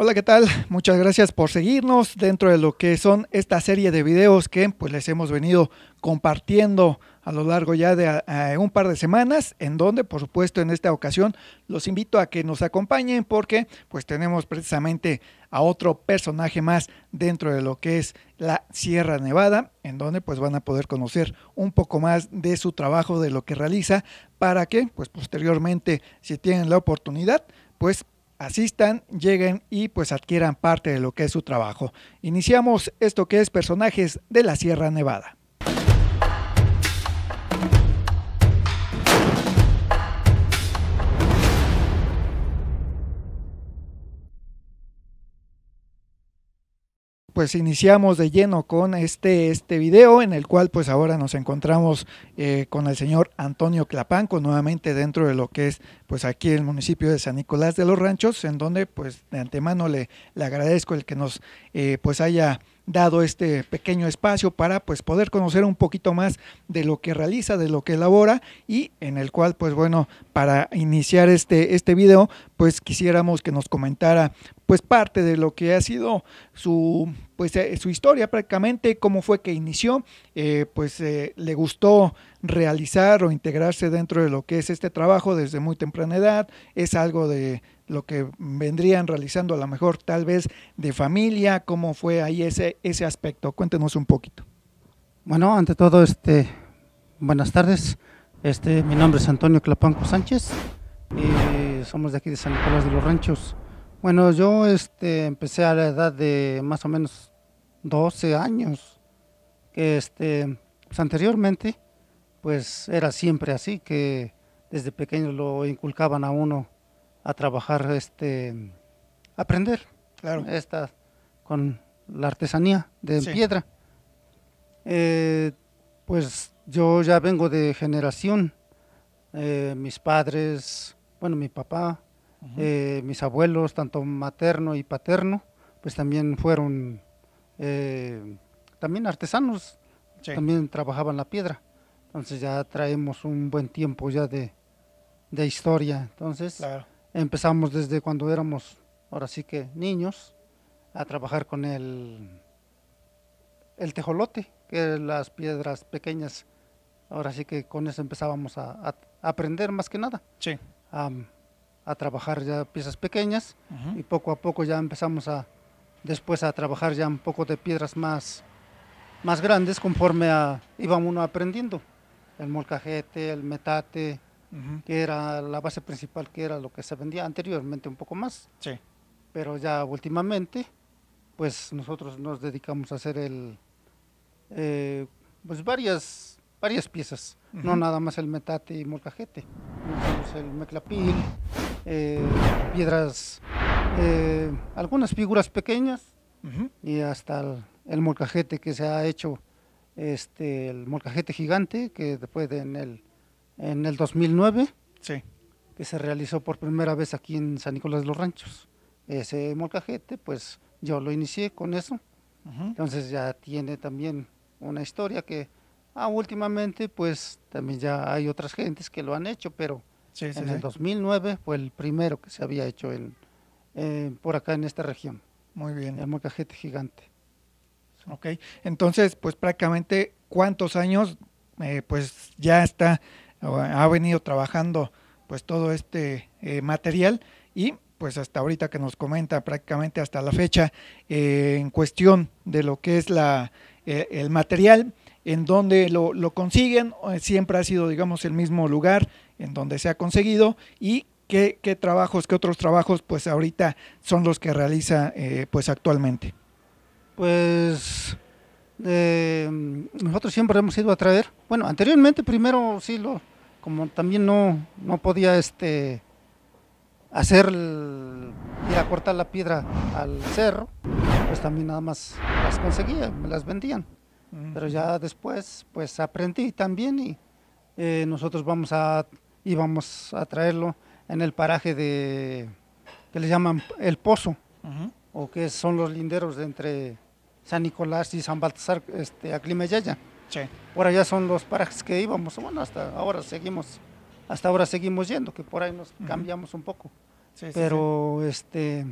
Hola, ¿qué tal? Muchas gracias por seguirnos dentro de lo que son esta serie de videos que pues les hemos venido compartiendo a lo largo ya de ah, ah, un par de semanas, en donde por supuesto en esta ocasión los invito a que nos acompañen porque pues tenemos precisamente a otro personaje más dentro de lo que es la Sierra Nevada, en donde pues van a poder conocer un poco más de su trabajo, de lo que realiza, para que pues posteriormente si tienen la oportunidad pues asistan, lleguen y pues adquieran parte de lo que es su trabajo. Iniciamos esto que es personajes de la Sierra Nevada. pues iniciamos de lleno con este, este video en el cual pues ahora nos encontramos eh, con el señor Antonio Clapanco nuevamente dentro de lo que es pues aquí el municipio de San Nicolás de los Ranchos en donde pues de antemano le, le agradezco el que nos eh, pues haya dado este pequeño espacio para pues poder conocer un poquito más de lo que realiza, de lo que elabora y en el cual pues bueno, para iniciar este, este video pues quisiéramos que nos comentara pues parte de lo que ha sido su pues eh, su historia prácticamente cómo fue que inició eh, pues eh, le gustó realizar o integrarse dentro de lo que es este trabajo desde muy temprana edad es algo de lo que vendrían realizando a lo mejor tal vez de familia, cómo fue ahí ese, ese aspecto. Cuéntenos un poquito. Bueno, ante todo, este, buenas tardes. Este, mi nombre es Antonio Clapanco Sánchez y somos de aquí de San Nicolás de los Ranchos. Bueno, yo este, empecé a la edad de más o menos 12 años. Este, pues, anteriormente, pues era siempre así, que desde pequeño lo inculcaban a uno a trabajar, este, aprender claro. esta, con la artesanía de piedra. Eh, pues yo ya vengo de generación, eh, mis padres, bueno, mi papá, eh, mis abuelos, tanto materno y paterno, pues también fueron también artesanos, también trabajaban la piedra. Entonces ya traemos un buen tiempo ya de, historia. Entonces, empezamos desde cuando éramos, ahora sí que niños, a trabajar con el, el tejolote, que eran las piedras pequeñas, ahora sí que con eso empezábamos a, aprender más que nada. Sí. A, trabajar ya piezas pequeñas y poco a poco ya empezamos a después a trabajar ya un poco de piedras más, más grandes conforme a, uno aprendiendo. El molcajete, el metate, que era la base principal, que era lo que se vendía anteriormente un poco más. Sí. Pero ya últimamente, pues nosotros nos dedicamos a hacer el, eh, pues varias, varias piezas, no nada más el metate y molcajete. el meclapil, eh, piedras, eh, algunas figuras pequeñas y hasta el, molcajete que se ha hecho este, el molcajete gigante que después de en el en el 2009, sí. que se realizó por primera vez aquí en San Nicolás de los Ranchos. Ese molcajete, pues yo lo inicié con eso. Entonces ya tiene también una historia que ah, últimamente pues también ya hay otras gentes que lo han hecho, pero en el 2009 fue el primero que se había hecho en, por acá en esta región. Muy bien. El molcajete gigante. Ok, entonces pues prácticamente cuántos años eh, pues ya está ha venido trabajando pues todo este eh, material y pues hasta ahorita que nos comenta prácticamente hasta la fecha eh, en cuestión de lo que es la, eh, el material, en donde lo, consiguen, siempre ha sido digamos el mismo lugar en donde se ha conseguido y qué, qué trabajos, qué otros trabajos pues ahorita son los que realiza pues actualmente. Pues eh, nosotros siempre hemos ido a traer, bueno, anteriormente primero sí, lo, como también no, no podía este, hacer, ir a cortar la piedra al cerro, pues también nada más las conseguía, me las vendían. Pero ya después, pues aprendí también y eh, nosotros vamos a, íbamos a traerlo en el paraje de, que le llaman El Pozo, o que son los linderos de entre San Nicolás y San Baltasar, este, Aclimayaya. Sí. Por allá son los parajes que íbamos, bueno, hasta ahora seguimos, hasta ahora seguimos yendo, que por ahí nos cambiamos un poco. Pero este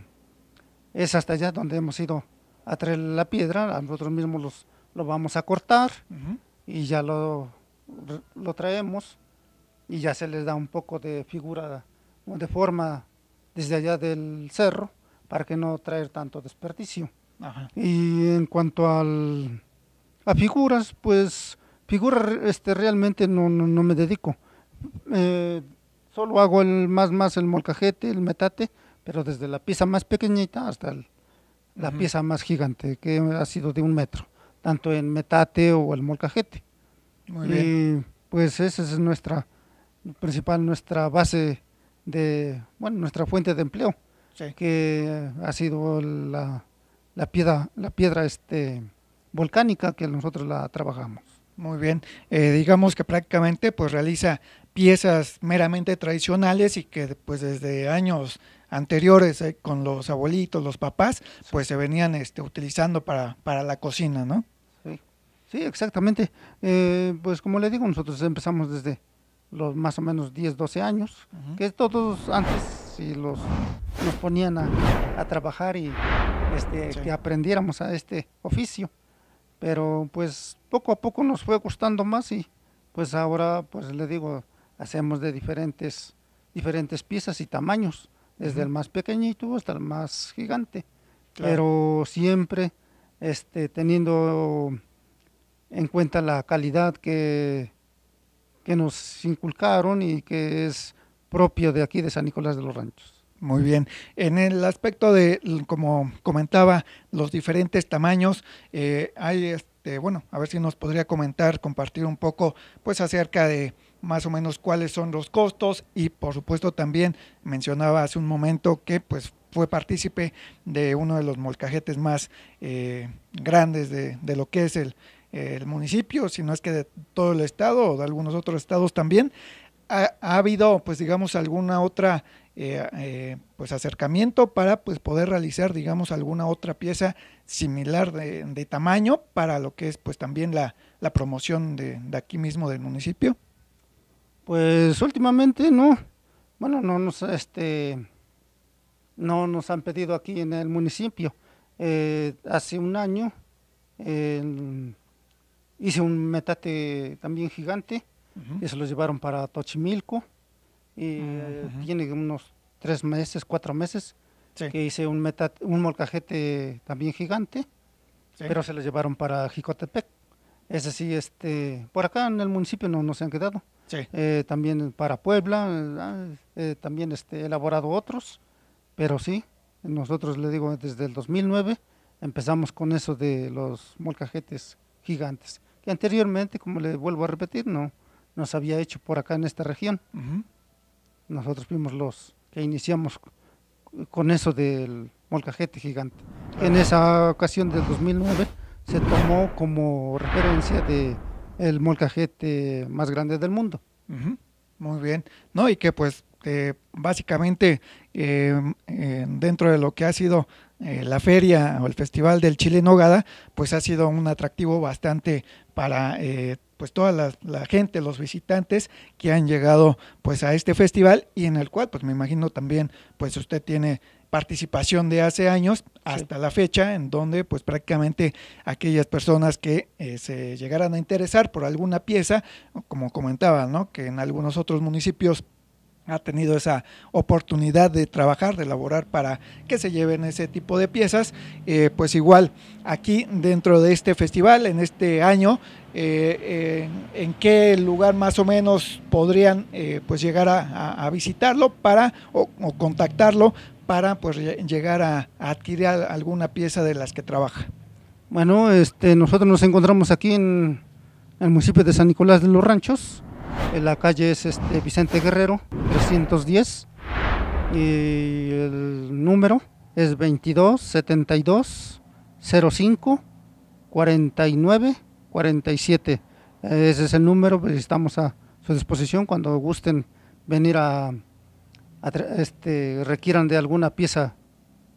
es hasta allá donde hemos ido a traer la piedra, nosotros mismos los, lo vamos a cortar y ya lo, lo traemos y ya se les da un poco de figura de forma desde allá del cerro para que no traer tanto desperdicio. Y en cuanto al, a figuras, pues figuras este, realmente no, no, me dedico. Eh, solo hago el más más el molcajete, el metate, pero desde la pieza más pequeñita hasta el, la pieza más gigante, que ha sido de un metro, tanto en metate o el molcajete. y pues esa es nuestra principal, nuestra base de, bueno, nuestra fuente de empleo, que ha sido la la piedra, la piedra este, volcánica que nosotros la trabajamos. Muy bien, eh, digamos que prácticamente pues realiza piezas meramente tradicionales y que pues desde años anteriores eh, con los abuelitos, los papás, pues se venían este, utilizando para, la cocina, ¿no? Sí, sí exactamente. Eh, pues como le digo, nosotros empezamos desde los más o menos 10, 12 años, que que todos antes sí los, nos ponían a, a trabajar y este, que aprendiéramos a este oficio. Pero pues poco a poco nos fue gustando más y pues ahora pues le digo, hacemos de diferentes, diferentes piezas y tamaños, desde el más pequeñito hasta el más gigante. Pero siempre este, teniendo en cuenta la calidad que, que nos inculcaron y que es propio de aquí de San Nicolás de los Ranchos. Muy bien. En el aspecto de, como comentaba, los diferentes tamaños, eh, hay, este, bueno, a ver si nos podría comentar, compartir un poco, pues acerca de más o menos cuáles son los costos y por supuesto también mencionaba hace un momento que pues fue partícipe de uno de los molcajetes más eh, grandes de, de lo que es el, municipio, si no es que de todo el estado o de algunos otros estados también. ¿Ha, ha habido, pues digamos, alguna otra eh, eh, pues acercamiento para pues poder realizar digamos alguna otra pieza similar de, tamaño para lo que es pues también la, la promoción de, aquí mismo del municipio pues últimamente no bueno no nos este no nos han pedido aquí en el municipio eh, hace un año hice un metate también gigante y se lo llevaron para Tochimilco y eh, tiene unos tres meses, cuatro meses, que hice un, un molcajete también gigante, pero se lo llevaron para Jicotepec. Es así, este, por acá en el municipio no, nos se han quedado. Eh, también para Puebla, ah, eh, también este, elaborado otros, pero sí, nosotros le digo, desde el 2009 empezamos con eso de los molcajetes gigantes, que anteriormente, como le vuelvo a repetir, no, se había hecho por acá en esta región nosotros fuimos los que iniciamos con eso del molcajete gigante. En esa ocasión del 2009 se tomó como referencia de el molcajete más grande del mundo. Muy bien. No, y que pues eh, básicamente eh, eh, dentro de lo que ha sido eh, la feria o el festival del chile Nogada, pues ha sido un atractivo bastante para eh, pues toda la, gente, los visitantes que han llegado pues a este festival y en el cual pues me imagino también pues usted tiene participación de hace años hasta la fecha en donde pues prácticamente aquellas personas que eh, se llegaran a interesar por alguna pieza, como comentaba, ¿no? que en algunos otros municipios ha tenido esa oportunidad de trabajar, de elaborar para que se lleven ese tipo de piezas. Eh, pues igual aquí dentro de este festival, en este año, eh, eh, en qué lugar más o menos podrían pues llegar a, visitarlo para o, contactarlo para pues llegar a, a, adquirir alguna pieza de las que trabaja. Bueno, este, nosotros nos encontramos aquí en el municipio de San Nicolás de los Ranchos, la calle es este Vicente Guerrero 310 y el número es 22 72 05 49 47. Ese es el número, pues, estamos a su disposición cuando gusten venir a, este, requieran de alguna pieza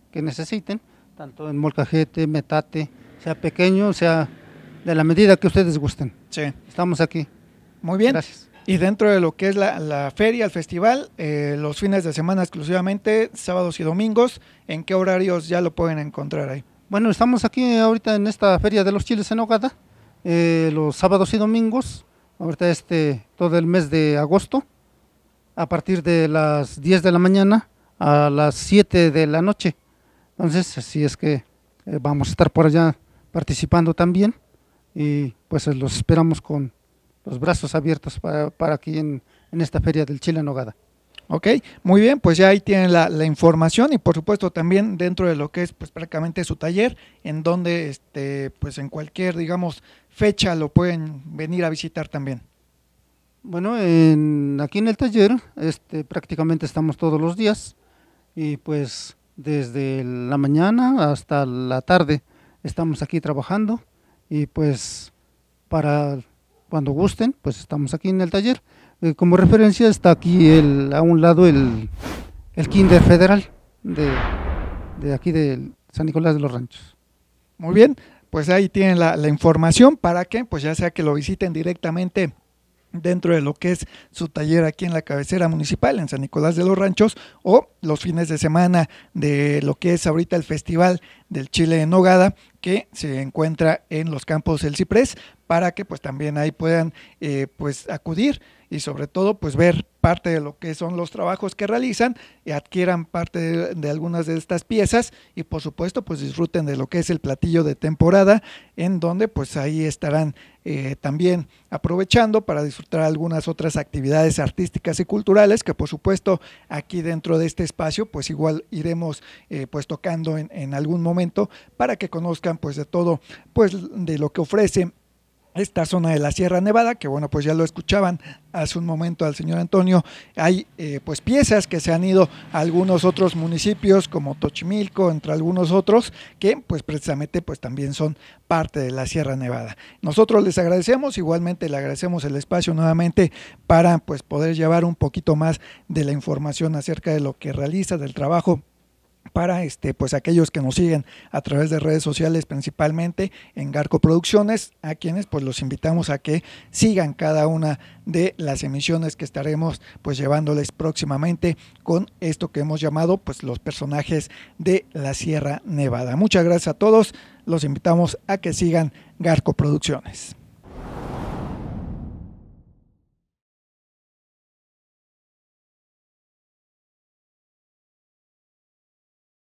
que necesiten, tanto en molcajete, metate, sea pequeño, sea de la medida que ustedes gusten. Sí. Estamos aquí. Muy bien. Gracias. Y dentro de lo que es la, feria, el festival, eh, los fines de semana exclusivamente, sábados y domingos, ¿en qué horarios ya lo pueden encontrar ahí? Bueno, estamos aquí ahorita en esta feria de los chiles en Ogata, eh, los sábados y domingos, ahorita este, todo el mes de agosto, a partir de las 10 de la mañana a las 7 de la noche. Entonces, así es que eh, vamos a estar por allá participando también y pues los esperamos con los brazos abiertos para, aquí en, en, esta feria del Chile Nogada. Ok, muy bien, pues ya ahí tienen la, información y por supuesto también dentro de lo que es pues prácticamente su taller, en donde este, pues en cualquier, digamos, fecha lo pueden venir a visitar también. Bueno, en, aquí en el taller este, prácticamente estamos todos los días y pues desde la mañana hasta la tarde estamos aquí trabajando y pues para cuando gusten, pues estamos aquí en el taller. Eh, como referencia está aquí a un lado el, el Kinder Federal de, de aquí de San Nicolás de los Ranchos. Muy bien, pues ahí tienen la, información para que, pues ya sea que lo visiten directamente dentro de lo que es su taller aquí en la cabecera municipal, en San Nicolás de los Ranchos, o los fines de semana de lo que es ahorita el Festival del Chile en Nogada, que se encuentra en los campos del Ciprés, para que pues también ahí puedan eh, pues acudir y sobre todo pues ver parte de lo que son los trabajos que realizan, y eh, adquieran parte de, algunas de estas piezas y por supuesto pues disfruten de lo que es el platillo de temporada en donde pues ahí estarán eh, también aprovechando para disfrutar algunas otras actividades artísticas y culturales que por supuesto aquí dentro de este espacio pues igual iremos eh, pues tocando en, en algún momento para que conozcan pues de todo pues de lo que ofrece esta zona de la Sierra Nevada, que bueno, pues ya lo escuchaban hace un momento al señor Antonio, hay eh, pues piezas que se han ido a algunos otros municipios como Tochimilco, entre algunos otros, que pues precisamente pues también son parte de la Sierra Nevada. Nosotros les agradecemos, igualmente le agradecemos el espacio nuevamente para pues poder llevar un poquito más de la información acerca de lo que realiza, del trabajo para este, pues aquellos que nos siguen a través de redes sociales, principalmente en Garco Producciones, a quienes pues los invitamos a que sigan cada una de las emisiones que estaremos pues llevándoles próximamente con esto que hemos llamado pues los personajes de la Sierra Nevada. Muchas gracias a todos, los invitamos a que sigan Garco Producciones.